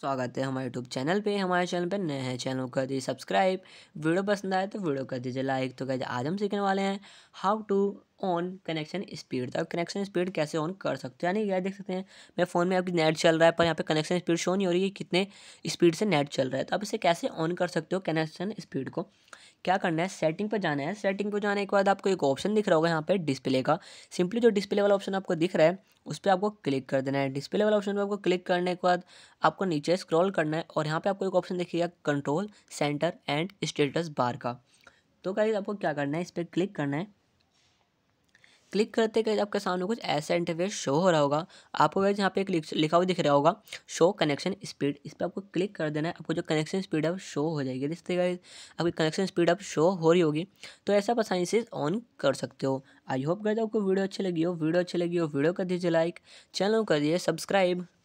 स्वागत है हमारे यूट्यूब चैनल पे हमारे चैनल पे नए हैं चैनल कर दीजिए सब्सक्राइब वीडियो पसंद आए तो वीडियो कर दीजिए लाइक तो कहते आज हम सीखने वाले हैं how to on connection speed तो आप कनेक्शन स्पीड कैसे ऑन कर सकते हो यानी यह देख सकते हैं मेरे फ़ोन में आपकी नेट चल रहा है पर यहाँ पे कनेक्शन स्पीड शो नहीं हो रही है कितने स्पीड से नेट चल रहा है तो आप इसे कैसे ऑन कर सकते हो कनेक्शन स्पीड को क्या करना है सेटिंग पर जाना है सेटिंग पर जाने के बाद आपको एक ऑप्शन दिख रहा होगा यहाँ पर डिस्प्ले का सिंपली जो डिस्प्ले वाला ऑप्शन आपको दिख रहा है उस पर आपको क्लिक कर देना है डिस्प्ले वाला ऑप्शन पर आपको क्लिक करने के बाद आपको नीचे स्क्रॉल करना है और यहाँ पर आपको एक ऑप्शन देखिएगा control centre and status bar का तो गाइज आपको क्या करना है इस पर क्लिक करना है क्लिक करते कर आपके सामने कुछ ऐसा इंटरफेस शो हो रहा होगा आपको वैसे यहाँ पे एक लिखा हुआ दिख रहा होगा शो कनेक्शन स्पीड इस पर आपको क्लिक कर देना है आपको जो कनेक्शन स्पीड है शो हो जाएगी जिस तरीके आपकी कनेक्शन स्पीड अब शो हो रही होगी तो ऐसा आप आसानी से ऑन कर सकते हो आई होप गए आपको वीडियो अच्छी लगी हो वीडियो अच्छी लगी हो वीडियो कर दीजिए लाइक चैनल कर दीजिए सब्सक्राइब